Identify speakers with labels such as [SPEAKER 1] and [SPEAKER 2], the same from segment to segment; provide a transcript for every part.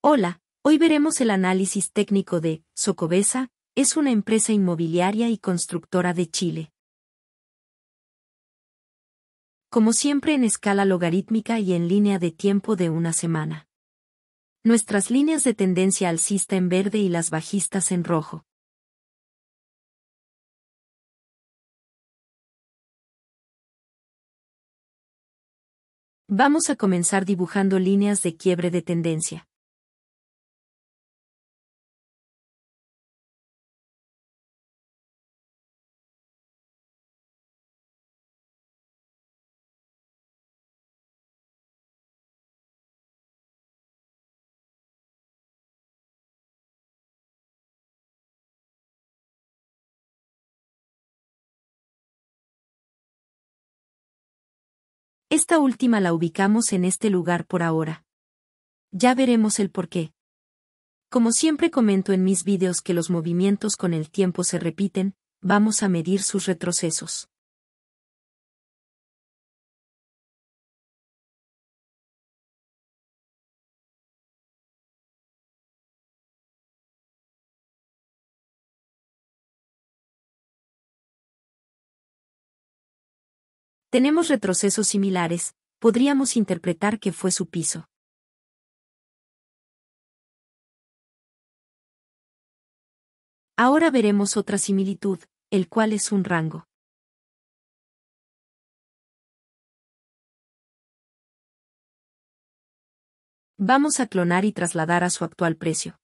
[SPEAKER 1] Hola, hoy veremos el análisis técnico de Socobesa, es una empresa inmobiliaria y constructora de Chile. Como siempre en escala logarítmica y en línea de tiempo de una semana. Nuestras
[SPEAKER 2] líneas de tendencia alcista en verde y las bajistas en rojo. Vamos a comenzar dibujando líneas de quiebre de tendencia. Esta última la ubicamos en este lugar por ahora. Ya veremos el por
[SPEAKER 1] qué. Como siempre comento en mis vídeos que los movimientos con el tiempo se repiten,
[SPEAKER 2] vamos a medir sus retrocesos. tenemos retrocesos similares, podríamos interpretar que fue su piso. Ahora veremos otra similitud, el cual es un rango. Vamos a clonar y trasladar a su actual precio.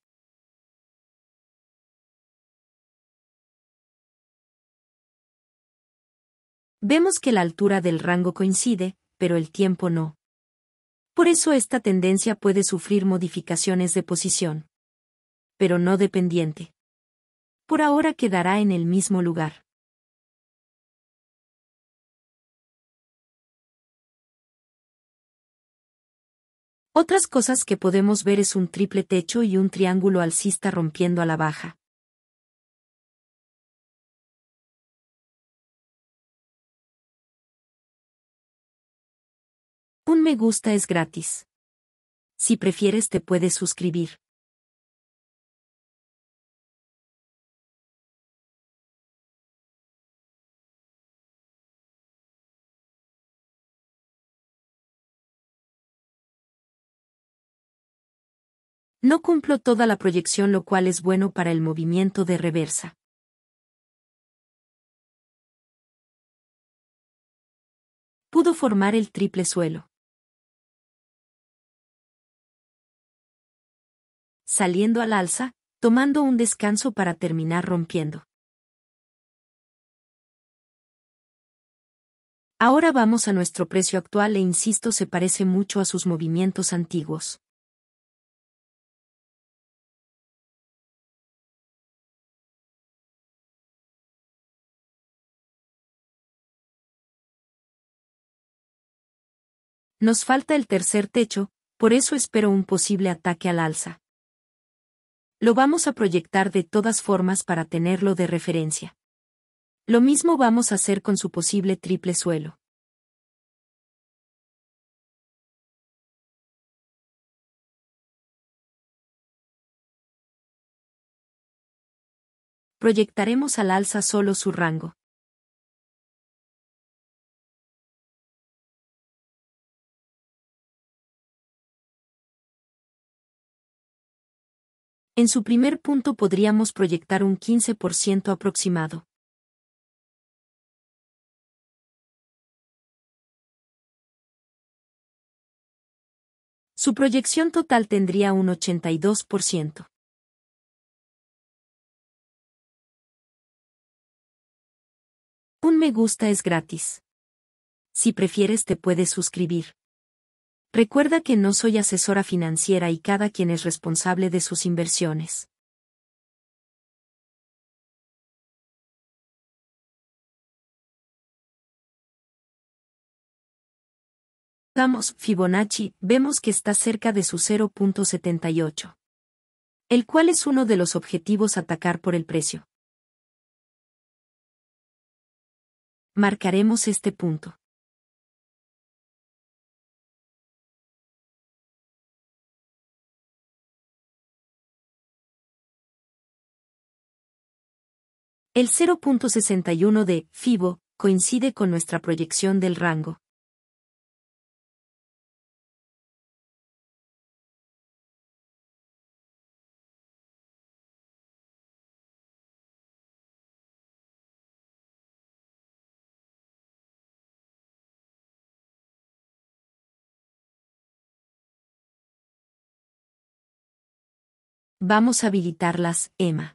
[SPEAKER 2] Vemos que la altura del rango coincide,
[SPEAKER 1] pero el tiempo no. Por eso esta tendencia puede sufrir modificaciones
[SPEAKER 2] de posición. Pero no dependiente. Por ahora quedará en el mismo lugar. Otras cosas que podemos ver es un triple techo y un triángulo alcista rompiendo a la baja. Un me gusta es gratis. Si prefieres te puedes suscribir. No cumplo toda la proyección lo cual es bueno para el movimiento de reversa. Pudo formar el triple suelo. saliendo al alza, tomando un descanso para terminar rompiendo. Ahora vamos a nuestro precio actual e insisto se parece mucho a sus movimientos antiguos. Nos falta el tercer techo, por eso espero un posible ataque al alza.
[SPEAKER 1] Lo vamos a proyectar de todas formas para tenerlo de referencia.
[SPEAKER 2] Lo mismo vamos a hacer con su posible triple suelo. Proyectaremos al alza solo su rango. En su primer punto podríamos proyectar un 15% aproximado. Su proyección total tendría un 82%. Un me gusta es gratis. Si prefieres te
[SPEAKER 1] puedes suscribir. Recuerda que no soy asesora financiera y cada quien es
[SPEAKER 2] responsable de sus inversiones. Vamos Fibonacci, vemos que está cerca de su 0.78, el cual es uno de los objetivos atacar por el precio. Marcaremos este punto. El 0.61 de FIBO coincide con nuestra proyección del rango. Vamos a habilitarlas, Emma.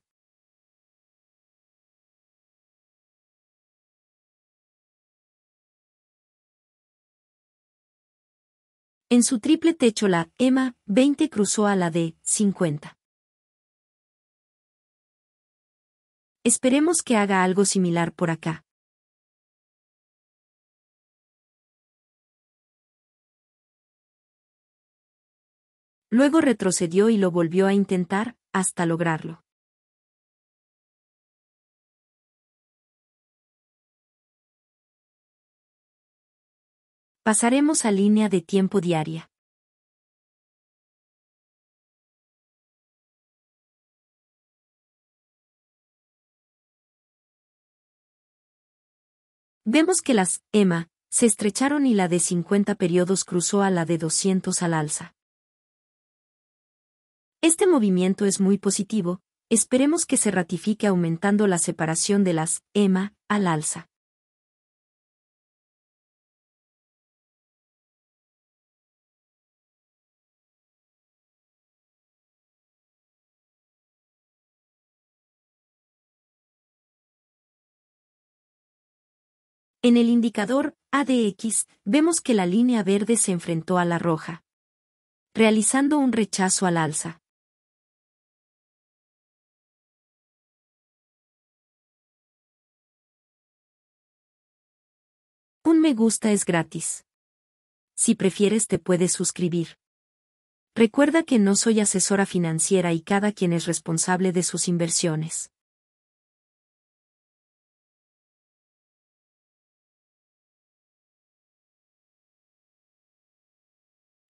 [SPEAKER 2] En su triple techo la Emma 20 cruzó a la d 50. Esperemos que haga algo similar por acá. Luego retrocedió y lo volvió a intentar, hasta lograrlo. Pasaremos a línea de tiempo diaria. Vemos que las EMA se estrecharon y la de
[SPEAKER 1] 50 periodos cruzó a la de 200 al alza. Este movimiento es muy positivo, esperemos que se ratifique aumentando la separación de
[SPEAKER 2] las EMA al alza. En el indicador ADX vemos que la línea verde se enfrentó a la roja, realizando un rechazo al alza. Un me gusta es gratis. Si prefieres te puedes suscribir. Recuerda que no soy asesora financiera y cada quien es responsable de sus inversiones.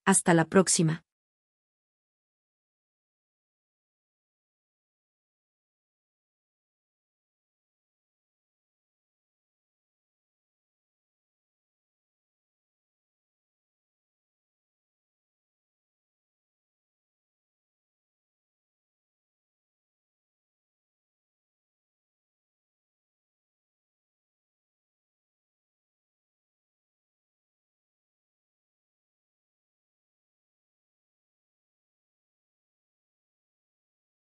[SPEAKER 2] Hasta la próxima.